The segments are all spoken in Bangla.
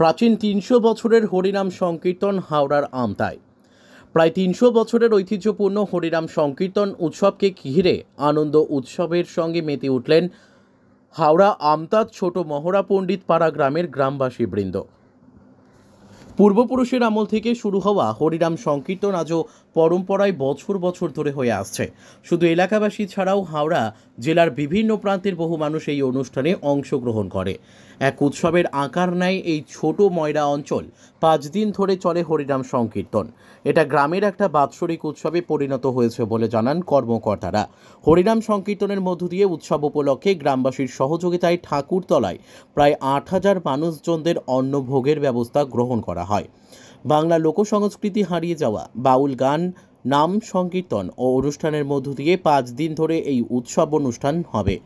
প্রাচীন তিনশো বছরের হরিনাম সংকীর্তন হাওড়ার আমতায় প্রায় তিনশো বছরের ঐতিহ্যপূর্ণ হরিনাম সংকীর্তন উৎসবকে ঘিরে আনন্দ উৎসবের সঙ্গে মেতে উঠলেন হাওড়া আমতার ছোট মহড়া পণ্ডিত পাড়া গ্রামের গ্রামবাসীবৃন্দ পূর্বপুরুষের আমল থেকে শুরু হওয়া হরিরাম সংকীর্তন আজও পরম্পরায় বছর বছর ধরে হয়ে আসছে শুধু এলাকাবাসী ছাড়াও হাওড়া জেলার বিভিন্ন প্রান্তের বহু মানুষ এই অনুষ্ঠানে অংশগ্রহণ করে এক উৎসবের আকার নেয় এই ছোট ময়রা অঞ্চল পাঁচ দিন ধরে চলে হরিরাম সংকীর্তন এটা গ্রামের একটা বাৎসরিক উৎসবে পরিণত হয়েছে বলে জানান কর্মকর্তারা হরিরাম সংকীর্তনের মধ্য দিয়ে উৎসব উপলক্ষে গ্রামবাসীর সহযোগিতায় ঠাকুরতলায় প্রায় আট হাজার মানুষজনদের অন্নভোগের ব্যবস্থা গ্রহণ করা হয় বাংলা লোকসংস্কৃতি হারিয়ে যাওয়া বাউল গান নাম সংকীর্তন ও অনুষ্ঠানের মধ্য দিয়ে পাঁচ দিন ধরে এই উৎসব অনুষ্ঠান হবে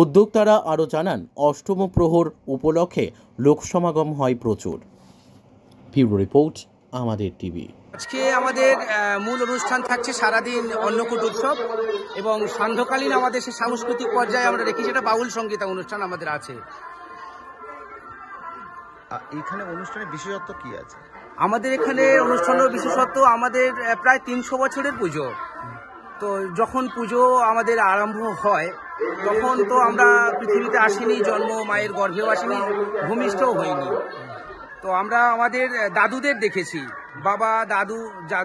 উদ্যোক্তারা আরও জানান অষ্টম প্রহর উপলক্ষে লোকসমাগম হয় প্রচুর ব্যুরো রিপোর্ট আমাদের টিভি আজকে আমাদের মূল অনুষ্ঠান থাকছে সারাদিন অন্নকূট উৎসব এবং সান্ধ্যকালীন আমাদের সে সাংস্কৃতিক পর্যায়ে আমরা রেখেছি সেটা বাউল সঙ্গীতা অনুষ্ঠান আমাদের আছে এখানে অনুষ্ঠানের বিশেষত্ব কি আছে আমাদের এখানে অনুষ্ঠানের বিশেষত্ব আমাদের প্রায় তিনশো বছরের পুজো তো যখন পুজো আমাদের আরম্ভ হয় তখন তো আমরা পৃথিবীতে আসিনি জন্ম মায়ের গর্ভেও আসিনি ভূমিষ্ঠও হইনি তো আমরা আমাদের দাদুদের দেখেছি বাবা দাদু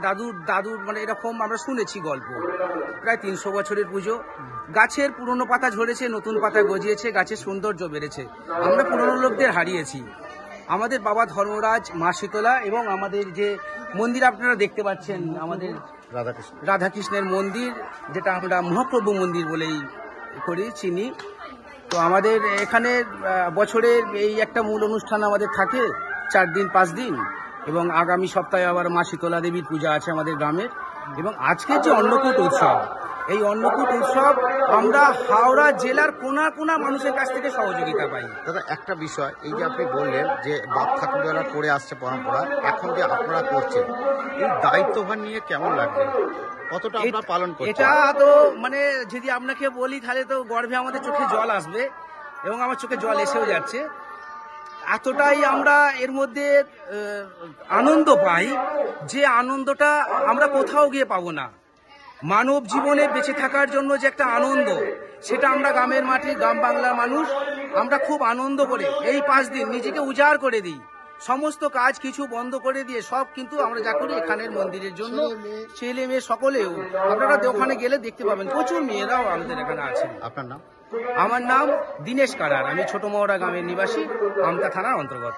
দাদুর দাদুর মানে এরকম আমরা শুনেছি গল্প প্রায় তিনশো বছরের পুজো গাছের পুরনো পাতা ঝরেছে নতুন পাতা গজিয়েছে গাছের সৌন্দর্য বেড়েছে আমরা পুরনো লোকদের হারিয়েছি আমাদের বাবা ধর্মরাজ মা শীতলা এবং আমাদের যে মন্দির আপনারা দেখতে পাচ্ছেন আমাদের রাধাকৃষ্ণ রাধাকৃষ্ণের মন্দির যেটা আমরা মহাপ্রভু মন্দির বলেই করি চিনি তো আমাদের এখানে বছরের এই একটা মূল অনুষ্ঠান আমাদের থাকে চার দিন পাঁচ দিন এবং আগামী সপ্তাহে আবার মা শীতলা দেবীর পূজা আছে আমাদের গ্রামের এবং আজকের যে অন্নকূট উৎসব এই অন্নকূট উৎসব আমরা হাওড়া জেলার কোনা কোনা মানুষের কাছ থেকে সহযোগিতা পাই দাদা একটা বিষয় এই যে আপনি বললেন যে বাপ ঠাকুরবেলা করে আসছে পরম্পরা এখন যে আপনারা করছেন এই দায়িত্বভার নিয়ে কেমন লাগে কতটা আমরা পালন করছি এটা তো মানে যদি আপনাকে বলি তাহলে তো গর্ভে আমাদের চোখে জল আসবে এবং আমার চোখে জল এসেও যাচ্ছে এতটাই আমরা এর মধ্যে আনন্দ পাই যে আনন্দটা আমরা কোথাও গিয়ে পাবো না মানব জীবনে বেঁচে থাকার জন্য যে একটা আনন্দ সেটা আমরা গ্রামের মাঠে গ্রাম বাংলার মানুষ আমরা খুব আনন্দ করে এই পাঁচ দিন নিজেকে উজাড় করে দিই সমস্ত কাজ কিছু বন্ধ করে দিয়ে সব কিন্তু আমরা যা করি এখানের মন্দিরের জন্য ছেলে মেয়ে সকলেও আপনারা ওখানে গেলে দেখতে পাবেন প্রচুর মেয়েরাও আমাদের এখানে আছে আপনার নাম আমার নাম দীনেশ কারার আমি ছোট মহড়া গ্রামের নিবাসী আমতা থানার অন্তর্গত